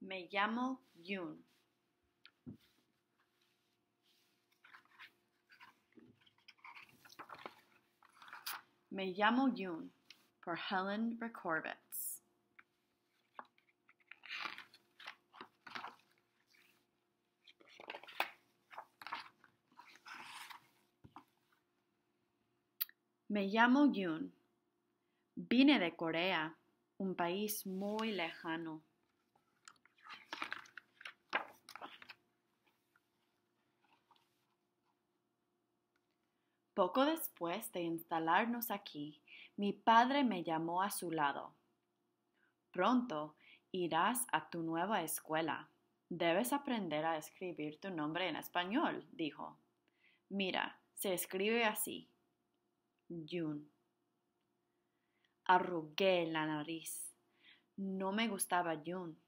Me llamo Yun. Me llamo Yun por Helen Recorvitz. Me llamo Yoon. Vine de Corea, un país muy lejano. Poco después de instalarnos aquí, mi padre me llamó a su lado. Pronto irás a tu nueva escuela. Debes aprender a escribir tu nombre en español, dijo. Mira, se escribe así. Yun. Arrugué la nariz. No me gustaba Yun.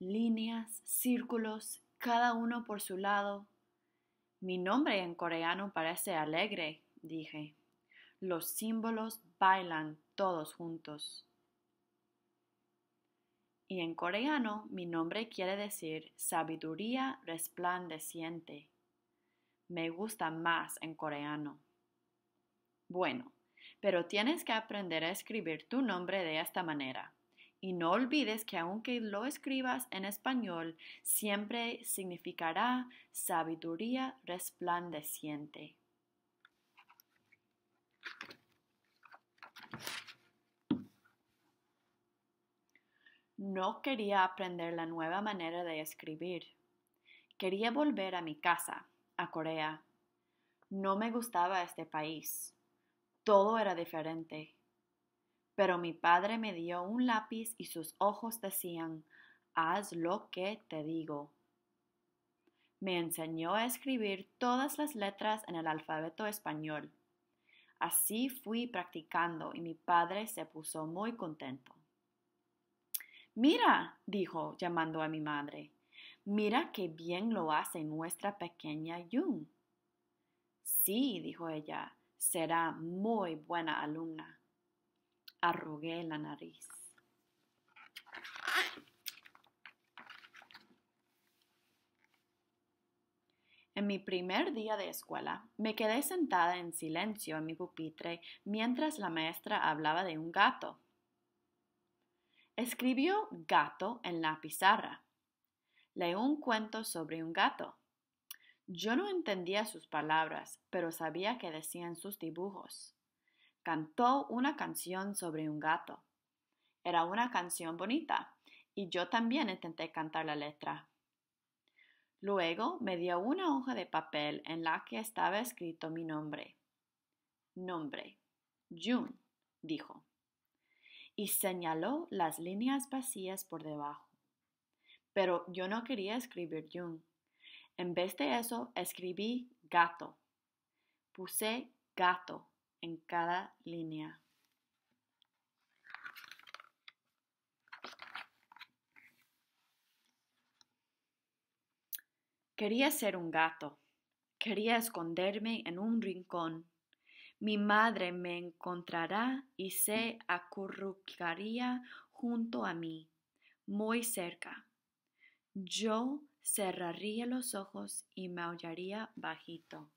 Líneas, círculos, cada uno por su lado, mi nombre en coreano parece alegre, dije. Los símbolos bailan todos juntos. Y en coreano mi nombre quiere decir sabiduría resplandeciente. Me gusta más en coreano. Bueno, pero tienes que aprender a escribir tu nombre de esta manera. Y no olvides que aunque lo escribas en español, siempre significará sabiduría resplandeciente. No quería aprender la nueva manera de escribir. Quería volver a mi casa, a Corea. No me gustaba este país. Todo era diferente. Pero mi padre me dio un lápiz y sus ojos decían, haz lo que te digo. Me enseñó a escribir todas las letras en el alfabeto español. Así fui practicando y mi padre se puso muy contento. Mira, dijo, llamando a mi madre, mira qué bien lo hace nuestra pequeña Jung. Sí, dijo ella, será muy buena alumna arrugué la nariz. En mi primer día de escuela, me quedé sentada en silencio en mi pupitre mientras la maestra hablaba de un gato. Escribió gato en la pizarra. Leí un cuento sobre un gato. Yo no entendía sus palabras, pero sabía que decían sus dibujos cantó una canción sobre un gato. Era una canción bonita y yo también intenté cantar la letra. Luego me dio una hoja de papel en la que estaba escrito mi nombre. Nombre. June, dijo. Y señaló las líneas vacías por debajo. Pero yo no quería escribir June. En vez de eso, escribí gato. Puse gato en cada línea. Quería ser un gato. Quería esconderme en un rincón. Mi madre me encontrará y se acurrucaría junto a mí, muy cerca. Yo cerraría los ojos y me aullaría bajito.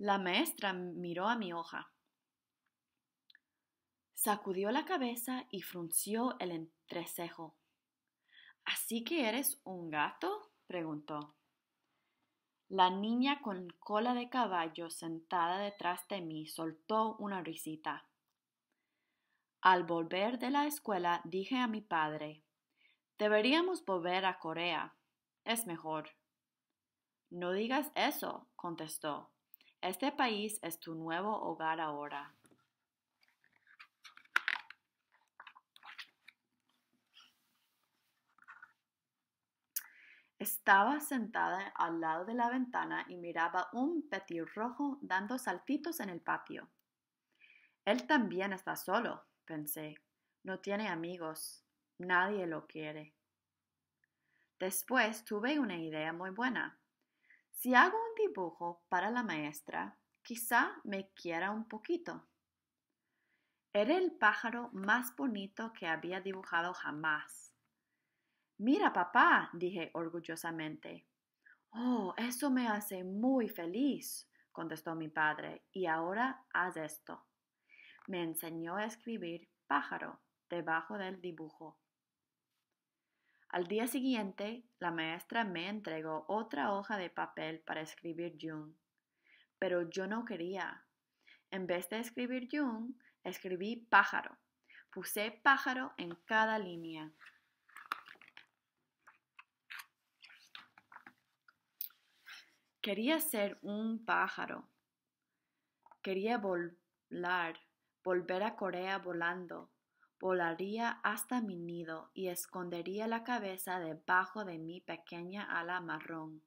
La maestra miró a mi hoja, sacudió la cabeza y frunció el entrecejo. ¿Así que eres un gato? preguntó. La niña con cola de caballo sentada detrás de mí soltó una risita. Al volver de la escuela dije a mi padre, deberíamos volver a Corea. Es mejor. No digas eso, contestó. Este país es tu nuevo hogar ahora. Estaba sentada al lado de la ventana y miraba un petirrojo dando saltitos en el patio. Él también está solo, pensé. No tiene amigos. Nadie lo quiere. Después tuve una idea muy buena. Si hago un dibujo para la maestra, quizá me quiera un poquito. Era el pájaro más bonito que había dibujado jamás. Mira, papá, dije orgullosamente. Oh, eso me hace muy feliz, contestó mi padre, y ahora haz esto. Me enseñó a escribir pájaro debajo del dibujo al día siguiente, la maestra me entregó otra hoja de papel para escribir Jung, pero yo no quería. En vez de escribir Jung, escribí pájaro. Puse pájaro en cada línea. Quería ser un pájaro. Quería volar, volver a Corea volando, volaría hasta mi nido y escondería la cabeza debajo de mi pequeña ala marrón.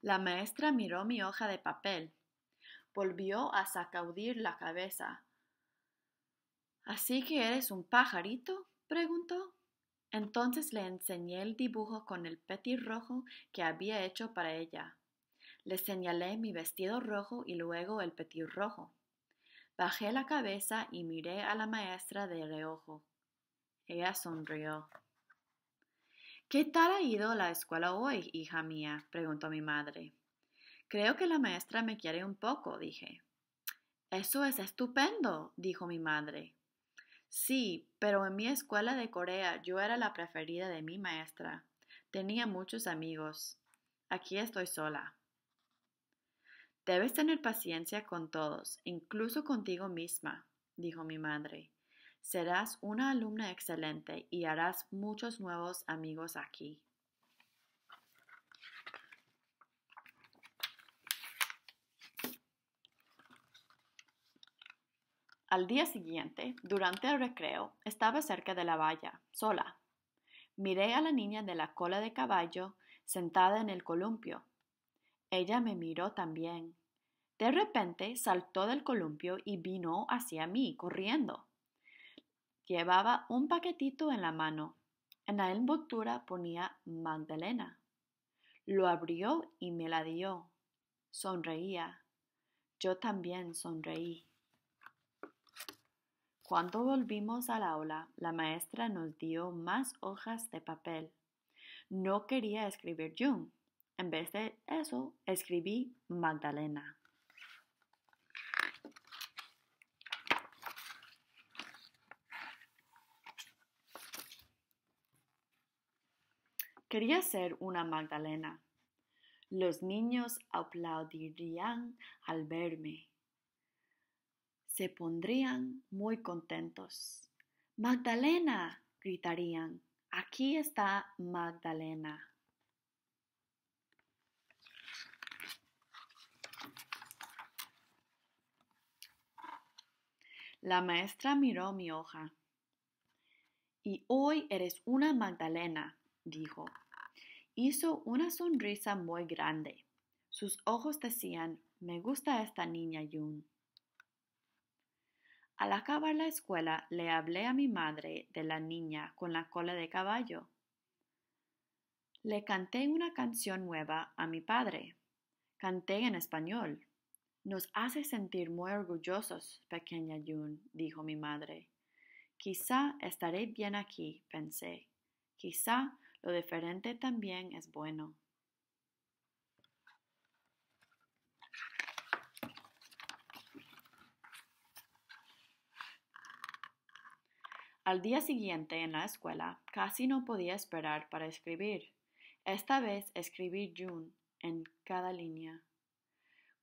La maestra miró mi hoja de papel. Volvió a sacudir la cabeza. ¿Así que eres un pajarito? preguntó. Entonces le enseñé el dibujo con el petirrojo que había hecho para ella. Le señalé mi vestido rojo y luego el petirrojo. Bajé la cabeza y miré a la maestra de reojo. Ella sonrió. ¿Qué tal ha ido la escuela hoy, hija mía? preguntó mi madre. Creo que la maestra me quiere un poco, dije. Eso es estupendo, dijo mi madre. Sí, pero en mi escuela de Corea yo era la preferida de mi maestra. Tenía muchos amigos. Aquí estoy sola. Debes tener paciencia con todos, incluso contigo misma, dijo mi madre. Serás una alumna excelente y harás muchos nuevos amigos aquí. Al día siguiente, durante el recreo, estaba cerca de la valla, sola. Miré a la niña de la cola de caballo sentada en el columpio. Ella me miró también. De repente saltó del columpio y vino hacia mí, corriendo. Llevaba un paquetito en la mano. En la envoltura ponía Magdalena. Lo abrió y me la dio. Sonreía. Yo también sonreí. Cuando volvimos al aula, la maestra nos dio más hojas de papel. No quería escribir Jung. En vez de eso, escribí Magdalena. Quería ser una Magdalena. Los niños aplaudirían al verme se pondrían muy contentos. Magdalena, gritarían, aquí está Magdalena. La maestra miró mi hoja. Y hoy eres una Magdalena, dijo. Hizo una sonrisa muy grande. Sus ojos decían, me gusta esta niña June. Al acabar la escuela le hablé a mi madre de la niña con la cola de caballo. Le canté una canción nueva a mi padre. Canté en español. Nos hace sentir muy orgullosos, pequeña June, dijo mi madre. Quizá estaré bien aquí, pensé. Quizá lo diferente también es bueno. Al día siguiente en la escuela casi no podía esperar para escribir. Esta vez escribí June en cada línea.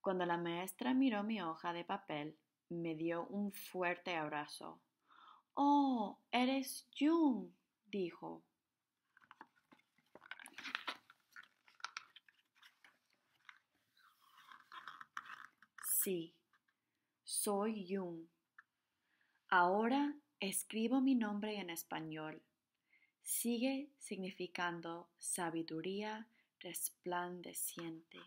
Cuando la maestra miró mi hoja de papel, me dio un fuerte abrazo. Oh, eres June, dijo. Sí, soy June. Ahora Escribo mi nombre en español. Sigue significando sabiduría resplandeciente.